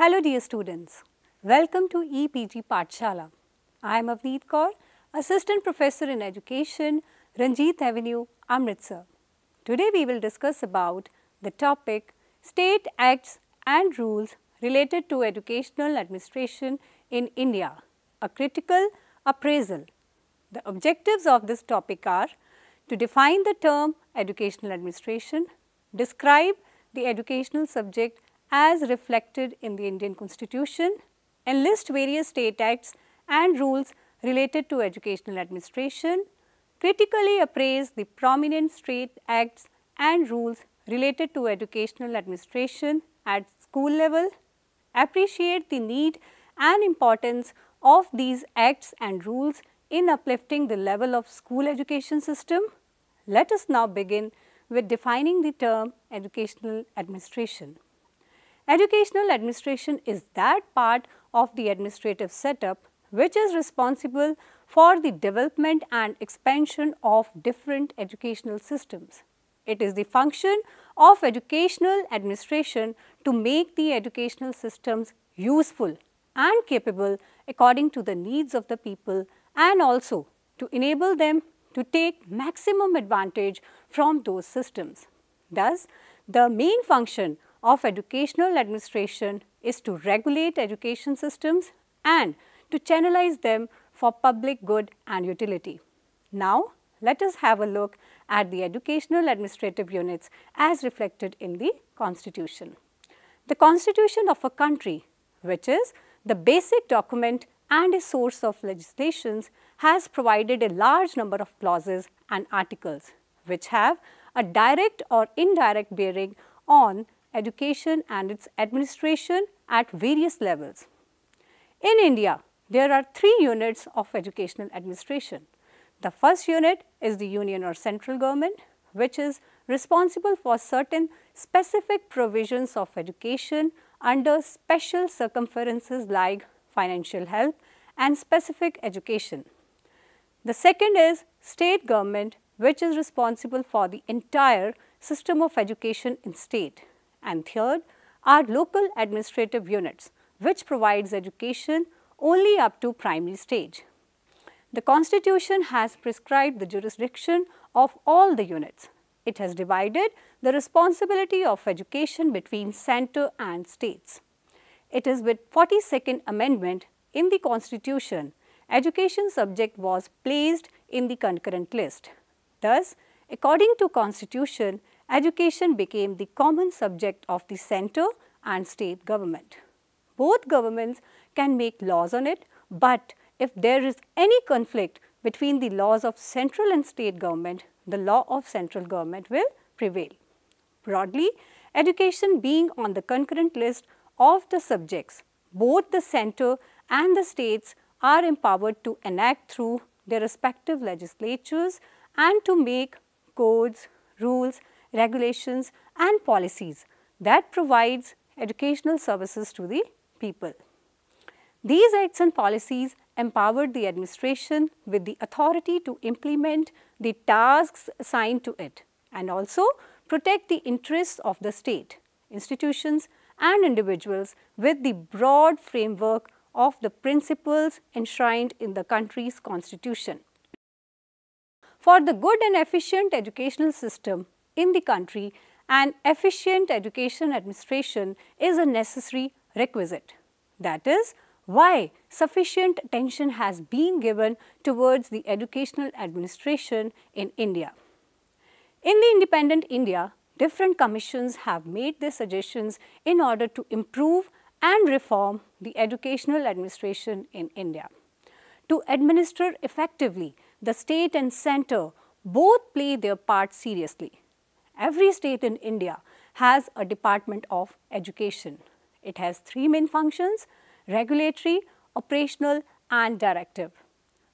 Hello dear students, welcome to EPG Patshala. I am Avneet Kaur, Assistant Professor in Education, Ranjit Avenue, Amritsar. Today we will discuss about the topic State Acts and Rules related to educational administration in India, a critical appraisal. The objectives of this topic are to define the term educational administration, describe the educational subject as reflected in the Indian Constitution and list various state acts and rules related to educational administration, critically appraise the prominent state acts and rules related to educational administration at school level, appreciate the need and importance of these acts and rules in uplifting the level of school education system. Let us now begin with defining the term educational administration. Educational administration is that part of the administrative setup which is responsible for the development and expansion of different educational systems. It is the function of educational administration to make the educational systems useful and capable according to the needs of the people and also to enable them to take maximum advantage from those systems. Thus, the main function of educational administration is to regulate education systems and to channelize them for public good and utility. Now, let us have a look at the educational administrative units as reflected in the constitution. The constitution of a country, which is the basic document and a source of legislations, has provided a large number of clauses and articles, which have a direct or indirect bearing on education and its administration at various levels. In India, there are three units of educational administration. The first unit is the union or central government, which is responsible for certain specific provisions of education under special circumferences like financial help and specific education. The second is state government, which is responsible for the entire system of education in state. And third are local administrative units, which provides education only up to primary stage. The constitution has prescribed the jurisdiction of all the units. It has divided the responsibility of education between centre and states. It is with 42nd amendment in the constitution, education subject was placed in the concurrent list. Thus, according to constitution, education became the common subject of the centre and state government. Both governments can make laws on it, but if there is any conflict between the laws of central and state government, the law of central government will prevail. Broadly, education being on the concurrent list of the subjects, both the centre and the states are empowered to enact through their respective legislatures and to make codes, rules regulations and policies that provides educational services to the people. These acts and policies empowered the administration with the authority to implement the tasks assigned to it and also protect the interests of the state, institutions and individuals with the broad framework of the principles enshrined in the country's constitution. For the good and efficient educational system, in the country and efficient education administration is a necessary requisite. That is why sufficient attention has been given towards the educational administration in India. In the independent India, different commissions have made their suggestions in order to improve and reform the educational administration in India. To administer effectively, the state and centre both play their part seriously. Every state in India has a Department of Education. It has three main functions, regulatory, operational and directive.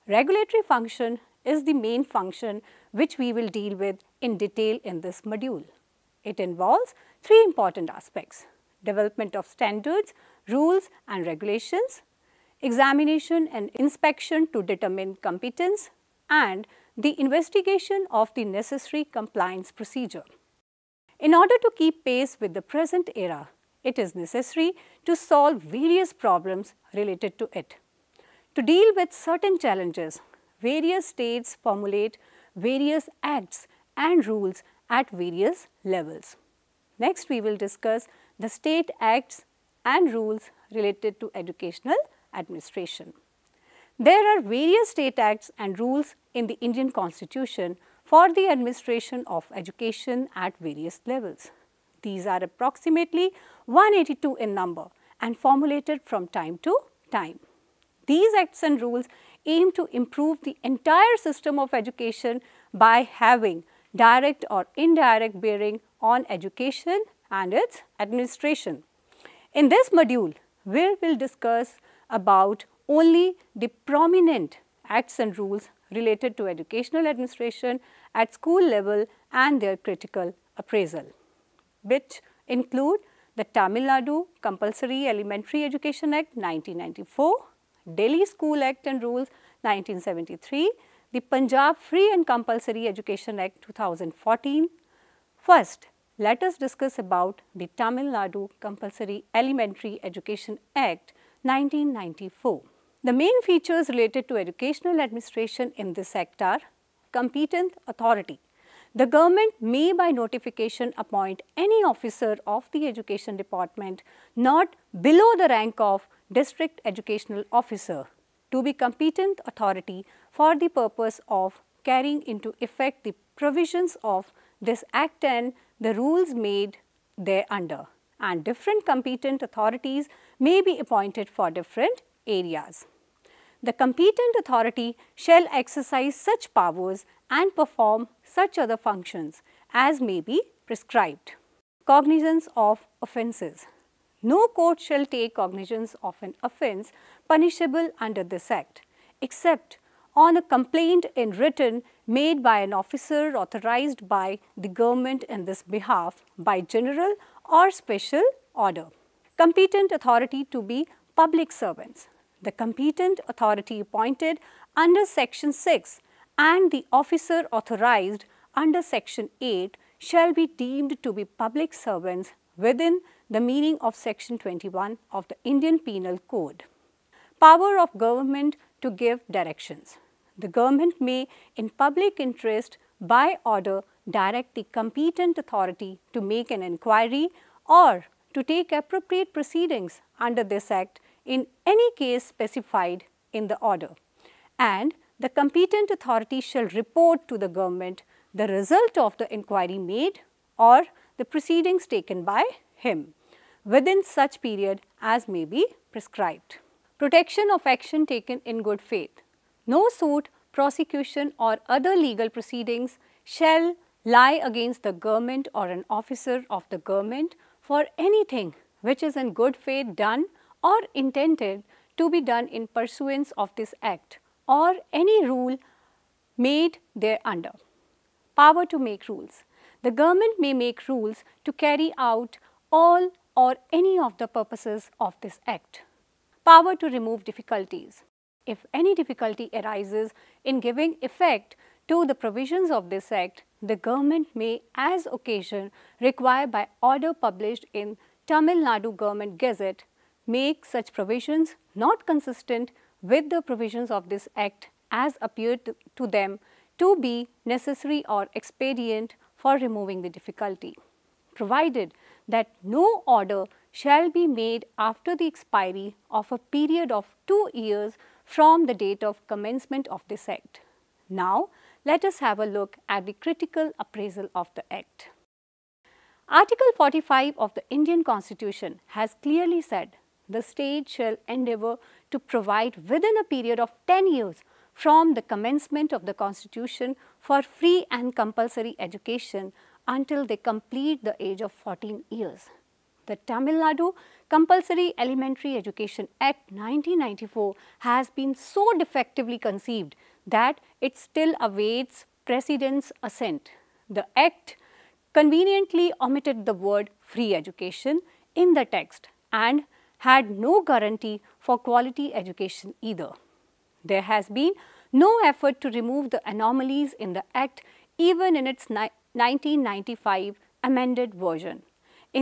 Regulatory function is the main function which we will deal with in detail in this module. It involves three important aspects, development of standards, rules and regulations, examination and inspection to determine competence and the investigation of the necessary compliance procedure. In order to keep pace with the present era, it is necessary to solve various problems related to it. To deal with certain challenges, various states formulate various acts and rules at various levels. Next, we will discuss the state acts and rules related to educational administration. There are various state acts and rules in the Indian constitution for the administration of education at various levels. These are approximately 182 in number and formulated from time to time. These acts and rules aim to improve the entire system of education by having direct or indirect bearing on education and its administration. In this module, we will discuss about only the prominent acts and rules related to educational administration at school level and their critical appraisal, which include the Tamil Nadu Compulsory Elementary Education Act 1994, Delhi School Act and Rules 1973, the Punjab Free and Compulsory Education Act 2014. First, let us discuss about the Tamil Nadu Compulsory Elementary Education Act 1994. The main features related to educational administration in this act are competent authority. The government may by notification appoint any officer of the education department not below the rank of district educational officer to be competent authority for the purpose of carrying into effect the provisions of this act and the rules made thereunder and different competent authorities may be appointed for different areas the competent authority shall exercise such powers and perform such other functions as may be prescribed. Cognizance of offences. No court shall take cognizance of an offence punishable under this Act, except on a complaint in written made by an officer authorized by the government in this behalf by general or special order. Competent authority to be public servants the competent authority appointed under Section 6 and the officer authorized under Section 8 shall be deemed to be public servants within the meaning of Section 21 of the Indian Penal Code. Power of government to give directions. The government may, in public interest, by order, direct the competent authority to make an inquiry or to take appropriate proceedings under this Act in any case specified in the order. And the competent authority shall report to the government the result of the inquiry made or the proceedings taken by him within such period as may be prescribed. Protection of action taken in good faith. No suit, prosecution or other legal proceedings shall lie against the government or an officer of the government for anything which is in good faith done or intended to be done in pursuance of this act or any rule made thereunder. Power to make rules. The government may make rules to carry out all or any of the purposes of this act. Power to remove difficulties. If any difficulty arises in giving effect to the provisions of this act, the government may as occasion require by order published in Tamil Nadu Government Gazette make such provisions not consistent with the provisions of this Act as appeared to, to them to be necessary or expedient for removing the difficulty, provided that no order shall be made after the expiry of a period of two years from the date of commencement of this Act. Now, let us have a look at the critical appraisal of the Act. Article 45 of the Indian Constitution has clearly said the state shall endeavour to provide within a period of 10 years from the commencement of the constitution for free and compulsory education until they complete the age of 14 years. The Tamil Nadu Compulsory Elementary Education Act 1994 has been so defectively conceived that it still awaits President's assent. The Act conveniently omitted the word free education in the text and had no guarantee for quality education either. There has been no effort to remove the anomalies in the Act even in its 1995 amended version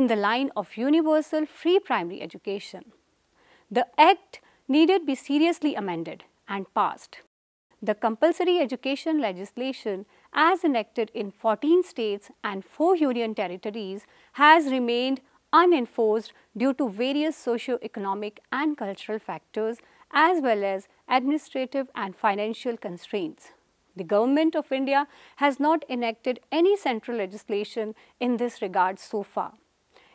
in the line of universal free primary education. The Act needed be seriously amended and passed. The compulsory education legislation as enacted in 14 states and 4 union territories has remained unenforced due to various socio-economic and cultural factors as well as administrative and financial constraints. The Government of India has not enacted any central legislation in this regard so far.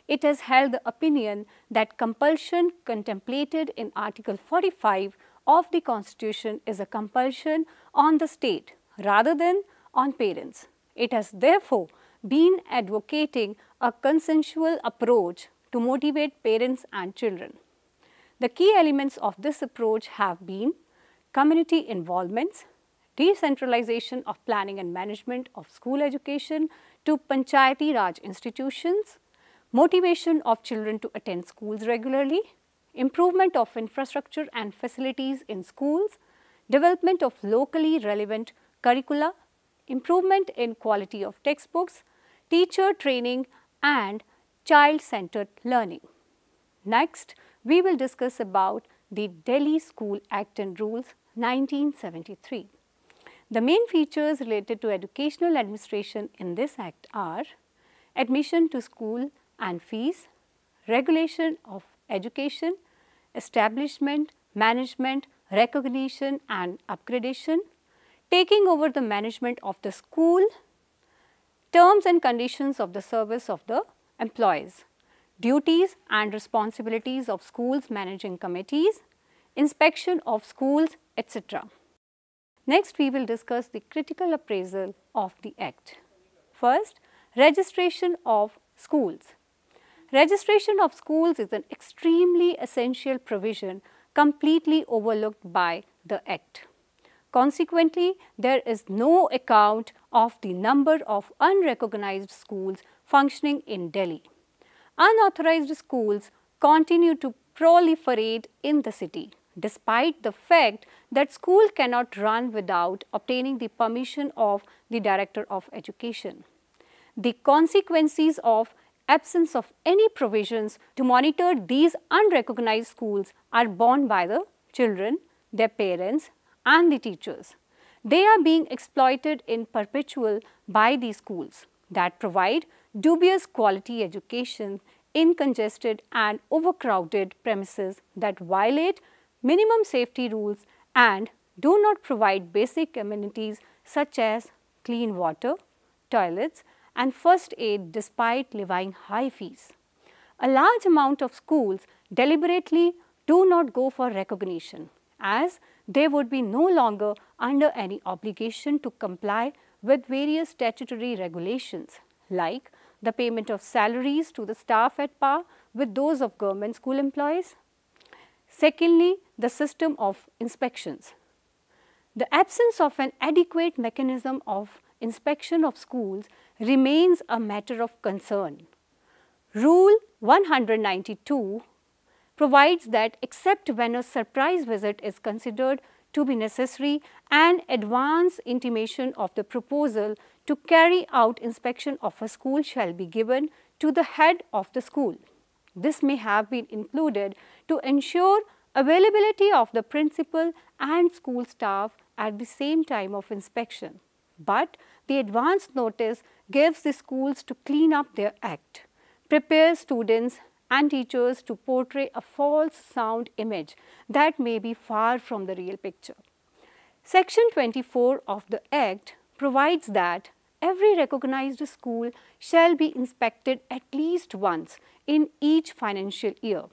It has held the opinion that compulsion contemplated in Article 45 of the Constitution is a compulsion on the state rather than on parents. It has therefore been advocating a consensual approach to motivate parents and children. The key elements of this approach have been community involvements, decentralization of planning and management of school education to Panchayati Raj institutions, motivation of children to attend schools regularly, improvement of infrastructure and facilities in schools, development of locally relevant curricula, improvement in quality of textbooks, teacher training and child-centered learning. Next, we will discuss about the Delhi School Act and Rules 1973. The main features related to educational administration in this act are admission to school and fees, regulation of education, establishment, management, recognition and upgradation, taking over the management of the school terms and conditions of the service of the employees, duties and responsibilities of schools managing committees, inspection of schools, etc. Next, we will discuss the critical appraisal of the Act. First, registration of schools. Registration of schools is an extremely essential provision completely overlooked by the Act. Consequently, there is no account of the number of unrecognized schools functioning in Delhi. Unauthorized schools continue to proliferate in the city, despite the fact that school cannot run without obtaining the permission of the Director of Education. The consequences of absence of any provisions to monitor these unrecognized schools are borne by the children, their parents, and the teachers. They are being exploited in perpetual by these schools that provide dubious quality education in congested and overcrowded premises that violate minimum safety rules and do not provide basic amenities such as clean water, toilets and first aid despite levying high fees. A large amount of schools deliberately do not go for recognition as they would be no longer under any obligation to comply with various statutory regulations like the payment of salaries to the staff at par with those of government school employees. Secondly, the system of inspections. The absence of an adequate mechanism of inspection of schools remains a matter of concern. Rule 192 provides that except when a surprise visit is considered to be necessary an advance intimation of the proposal to carry out inspection of a school shall be given to the head of the school. This may have been included to ensure availability of the principal and school staff at the same time of inspection. But the advance notice gives the schools to clean up their act, prepare students and teachers to portray a false sound image that may be far from the real picture. Section 24 of the Act provides that every recognized school shall be inspected at least once in each financial year.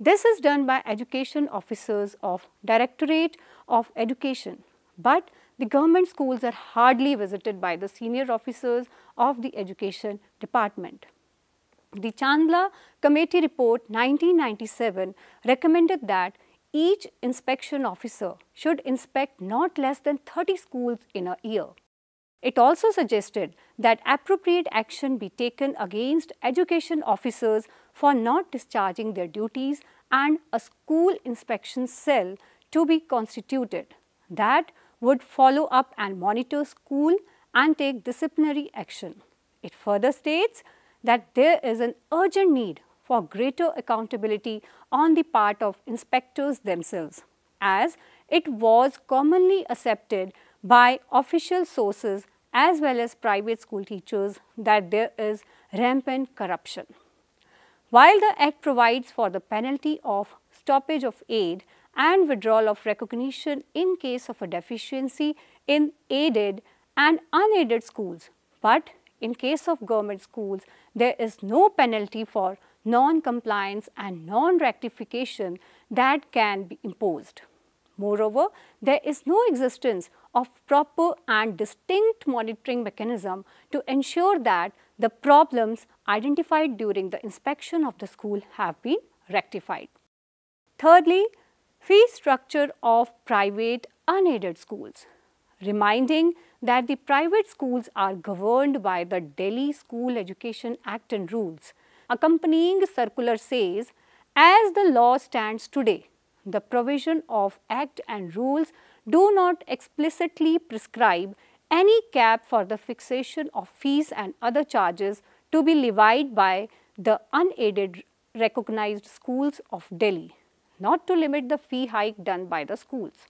This is done by education officers of Directorate of Education, but the government schools are hardly visited by the senior officers of the education department. The Chandler Committee Report 1997 recommended that each inspection officer should inspect not less than 30 schools in a year. It also suggested that appropriate action be taken against education officers for not discharging their duties and a school inspection cell to be constituted that would follow up and monitor school and take disciplinary action. It further states that there is an urgent need for greater accountability on the part of inspectors themselves, as it was commonly accepted by official sources as well as private school teachers that there is rampant corruption. While the Act provides for the penalty of stoppage of aid and withdrawal of recognition in case of a deficiency in aided and unaided schools, but in case of government schools, there is no penalty for non-compliance and non-rectification that can be imposed. Moreover, there is no existence of proper and distinct monitoring mechanism to ensure that the problems identified during the inspection of the school have been rectified. Thirdly, fee structure of private unaided schools reminding that the private schools are governed by the Delhi School Education Act and rules. Accompanying circular says, as the law stands today, the provision of act and rules do not explicitly prescribe any cap for the fixation of fees and other charges to be levied by the unaided recognized schools of Delhi, not to limit the fee hike done by the schools.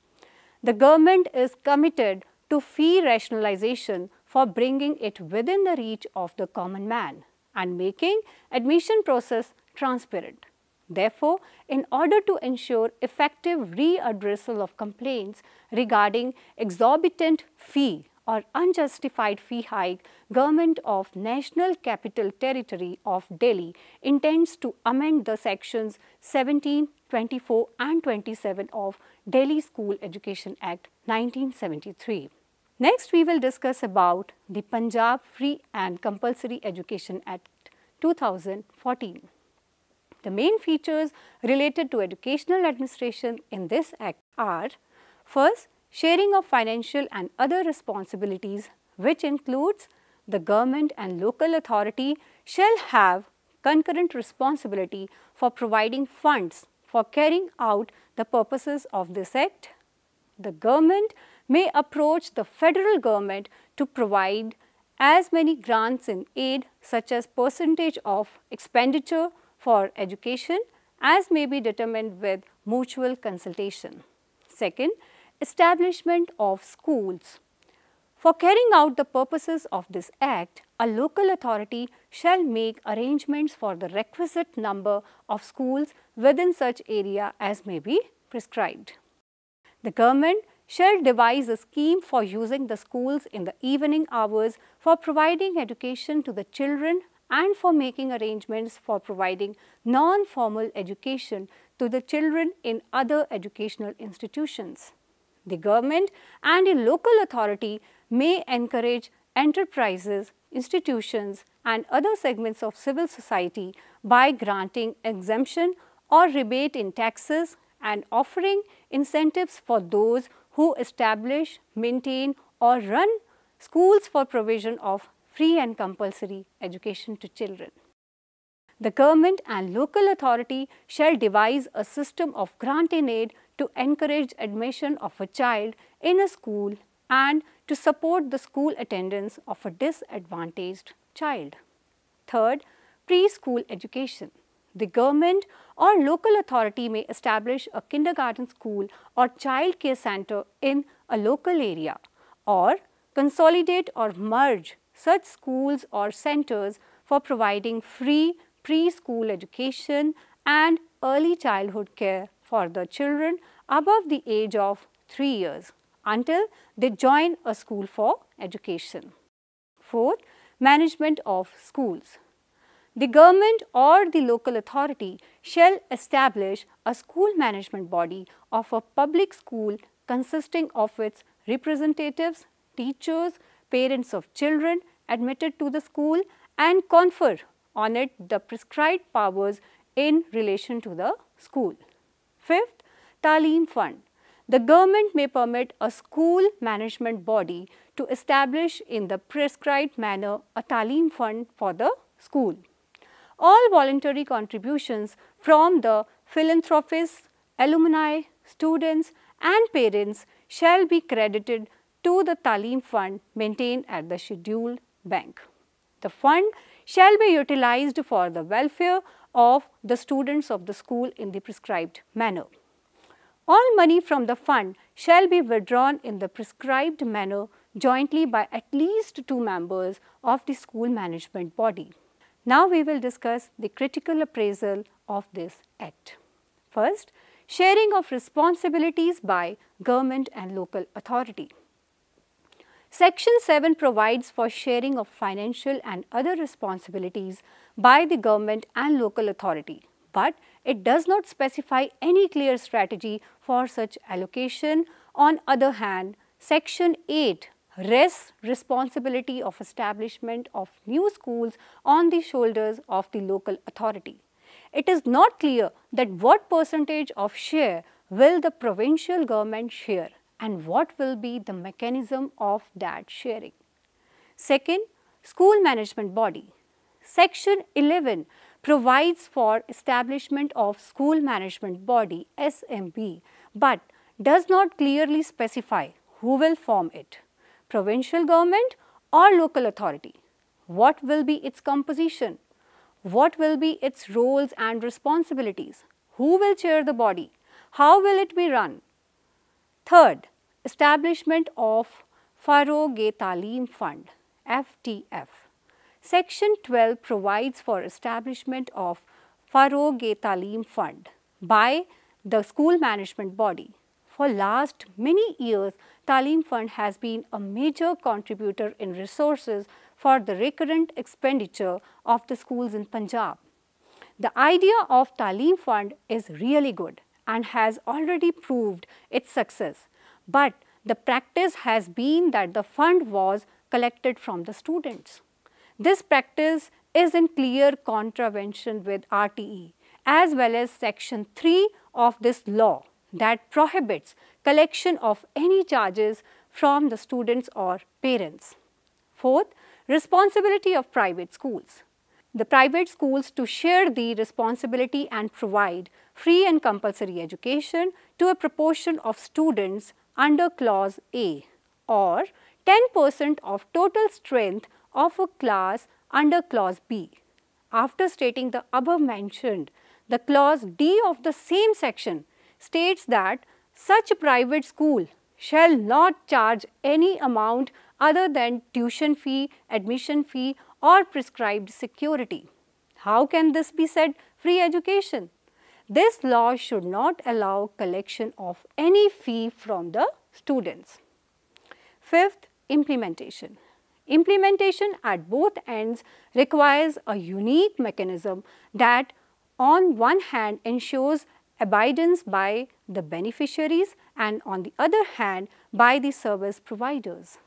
The government is committed to fee rationalization for bringing it within the reach of the common man and making admission process transparent. Therefore, in order to ensure effective readdressal of complaints regarding exorbitant fee or unjustified fee hike, Government of National Capital Territory of Delhi intends to amend the sections 17, 24 and 27 of Delhi School Education Act 1973. Next, we will discuss about the Punjab Free and Compulsory Education Act 2014. The main features related to educational administration in this act are first, sharing of financial and other responsibilities which includes the government and local authority shall have concurrent responsibility for providing funds for carrying out the purposes of this Act, the government may approach the federal government to provide as many grants in aid such as percentage of expenditure for education as may be determined with mutual consultation. Second, establishment of schools. For carrying out the purposes of this Act, a local authority shall make arrangements for the requisite number of schools within such area as may be prescribed. The government shall devise a scheme for using the schools in the evening hours for providing education to the children and for making arrangements for providing non-formal education to the children in other educational institutions. The government and a local authority may encourage enterprises, institutions and other segments of civil society by granting exemption or rebate in taxes and offering incentives for those who establish, maintain or run schools for provision of free and compulsory education to children. The government and local authority shall devise a system of granting aid to encourage admission of a child in a school and to support the school attendance of a disadvantaged child. Third, preschool education. The government or local authority may establish a kindergarten school or child care center in a local area or consolidate or merge such schools or centers for providing free preschool education and early childhood care for the children above the age of 3 years until they join a school for education. Fourth, management of schools. The government or the local authority shall establish a school management body of a public school consisting of its representatives, teachers, parents of children admitted to the school and confer on it the prescribed powers in relation to the school. Fifth, Talim Fund the government may permit a school management body to establish in the prescribed manner a talim fund for the school. All voluntary contributions from the philanthropists, alumni, students and parents shall be credited to the talim fund maintained at the scheduled bank. The fund shall be utilized for the welfare of the students of the school in the prescribed manner. All money from the fund shall be withdrawn in the prescribed manner jointly by at least two members of the school management body. Now we will discuss the critical appraisal of this act. First, sharing of responsibilities by government and local authority. Section 7 provides for sharing of financial and other responsibilities by the government and local authority, but it does not specify any clear strategy for such allocation. On other hand, Section 8 rests responsibility of establishment of new schools on the shoulders of the local authority. It is not clear that what percentage of share will the provincial government share and what will be the mechanism of that sharing. Second, school management body. Section 11 provides for establishment of school management body SMB but does not clearly specify who will form it, provincial government or local authority. What will be its composition? What will be its roles and responsibilities? Who will chair the body? How will it be run? Third, establishment of Faroghe Talim Fund, FTF. Section 12 provides for establishment of farog talim Fund by the school management body. For last many years, Talim Fund has been a major contributor in resources for the recurrent expenditure of the schools in Punjab. The idea of Talim Fund is really good and has already proved its success. But the practice has been that the fund was collected from the students. This practice is in clear contravention with RTE as well as section 3 of this law that prohibits collection of any charges from the students or parents. Fourth, responsibility of private schools. The private schools to share the responsibility and provide free and compulsory education to a proportion of students under clause A or 10% of total strength of a class under clause B. After stating the above mentioned, the clause D of the same section states that such private school shall not charge any amount other than tuition fee, admission fee or prescribed security. How can this be said free education? This law should not allow collection of any fee from the students. Fifth, implementation. Implementation at both ends requires a unique mechanism that on one hand ensures abidance by the beneficiaries and on the other hand by the service providers.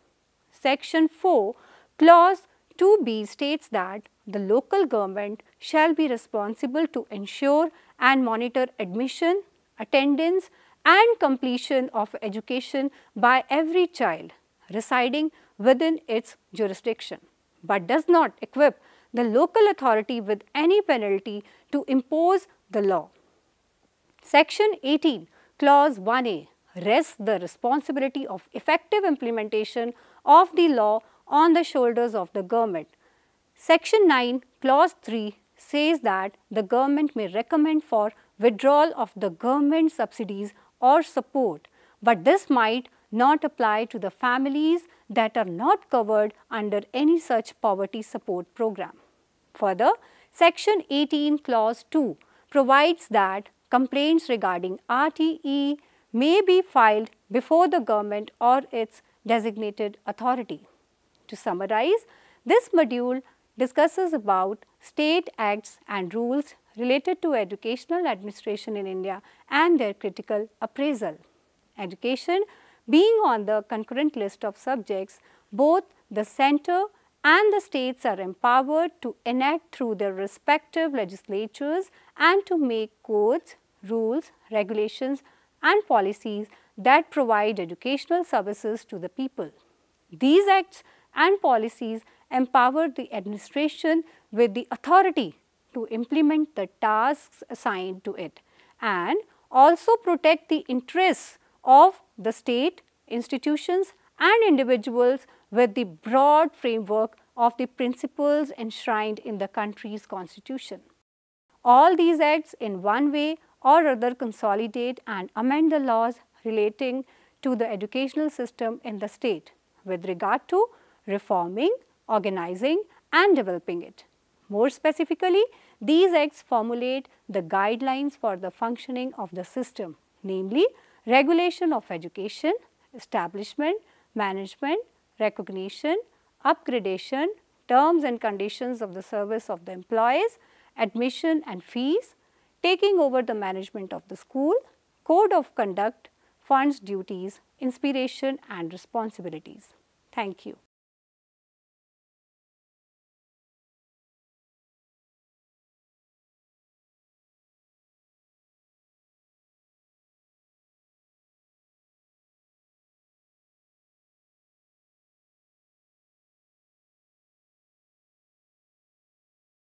Section 4 clause 2b states that the local government shall be responsible to ensure and monitor admission, attendance and completion of education by every child residing within its jurisdiction, but does not equip the local authority with any penalty to impose the law. Section 18, Clause 1A rests the responsibility of effective implementation of the law on the shoulders of the government. Section 9, Clause 3 says that the government may recommend for withdrawal of the government subsidies or support, but this might not apply to the families that are not covered under any such poverty support program. Further, Section 18 Clause 2 provides that complaints regarding RTE may be filed before the government or its designated authority. To summarize, this module discusses about state acts and rules related to educational administration in India and their critical appraisal. Education being on the concurrent list of subjects, both the center and the states are empowered to enact through their respective legislatures and to make codes, rules, regulations and policies that provide educational services to the people. These acts and policies empower the administration with the authority to implement the tasks assigned to it and also protect the interests of the state, institutions and individuals with the broad framework of the principles enshrined in the country's constitution. All these acts in one way or other consolidate and amend the laws relating to the educational system in the state with regard to reforming, organizing and developing it. More specifically, these acts formulate the guidelines for the functioning of the system, namely regulation of education, establishment, management, recognition, upgradation, terms and conditions of the service of the employees, admission and fees, taking over the management of the school, code of conduct, funds duties, inspiration and responsibilities. Thank you.